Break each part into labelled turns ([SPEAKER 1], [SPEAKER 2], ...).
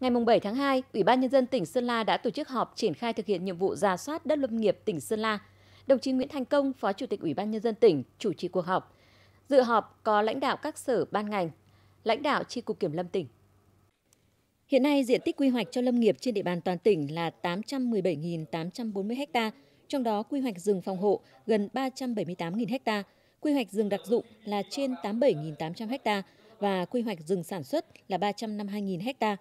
[SPEAKER 1] Ngày 7 tháng 2, Ủy ban Nhân dân tỉnh Sơn La đã tổ chức họp triển khai thực hiện nhiệm vụ giả soát đất lâm nghiệp tỉnh Sơn La. Đồng chí Nguyễn Thành Công, Phó Chủ tịch Ủy ban Nhân dân tỉnh, chủ trì cuộc họp. Dự họp có lãnh đạo các sở ban ngành, lãnh đạo Tri Cục Kiểm Lâm tỉnh. Hiện nay, diện tích quy hoạch cho lâm nghiệp trên địa bàn toàn tỉnh là 817.840 ha, trong đó quy hoạch rừng phòng hộ gần 378.000 ha, quy hoạch rừng đặc dụng là trên 87.800 ha và quy hoạch rừng sản xuất là 352.000 ha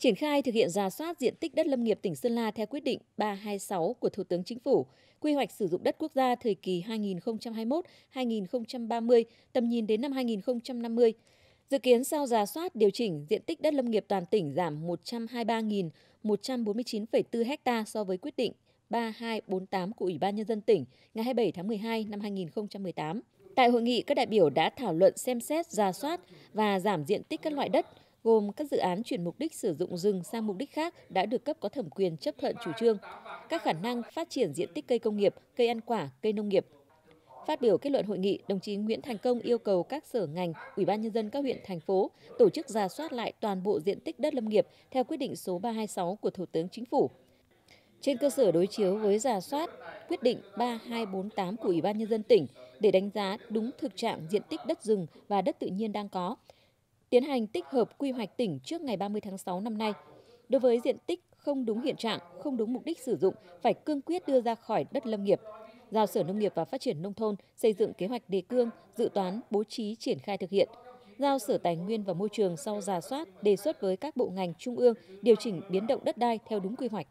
[SPEAKER 1] triển khai thực hiện ra soát diện tích đất lâm nghiệp tỉnh Sơn La theo quyết định 326 của Thủ tướng Chính phủ, quy hoạch sử dụng đất quốc gia thời kỳ 2021-2030, tầm nhìn đến năm 2050. Dự kiến sau giả soát điều chỉnh, diện tích đất lâm nghiệp toàn tỉnh giảm 123.149,4 ha so với quyết định 3248 của Ủy ban Nhân dân tỉnh ngày 27 tháng 12 năm 2018. Tại hội nghị, các đại biểu đã thảo luận xem xét, giả soát và giảm diện tích các loại đất, gồm các dự án chuyển mục đích sử dụng rừng sang mục đích khác đã được cấp có thẩm quyền chấp thuận chủ trương, các khả năng phát triển diện tích cây công nghiệp, cây ăn quả, cây nông nghiệp. Phát biểu kết luận hội nghị, đồng chí Nguyễn Thành Công yêu cầu các sở ngành, ủy ban nhân dân các huyện thành phố tổ chức ra soát lại toàn bộ diện tích đất lâm nghiệp theo quyết định số 326 của Thủ tướng Chính phủ. Trên cơ sở đối chiếu với giả soát quyết định 3248 của Ủy ban nhân dân tỉnh để đánh giá đúng thực trạng diện tích đất rừng và đất tự nhiên đang có, tiến hành tích hợp quy hoạch tỉnh trước ngày 30 tháng 6 năm nay. Đối với diện tích không đúng hiện trạng, không đúng mục đích sử dụng, phải cương quyết đưa ra khỏi đất lâm nghiệp. Giao Sở Nông nghiệp và Phát triển Nông thôn xây dựng kế hoạch đề cương, dự toán, bố trí triển khai thực hiện. Giao Sở Tài nguyên và Môi trường sau giả soát, đề xuất với các bộ ngành trung ương điều chỉnh biến động đất đai theo đúng quy hoạch.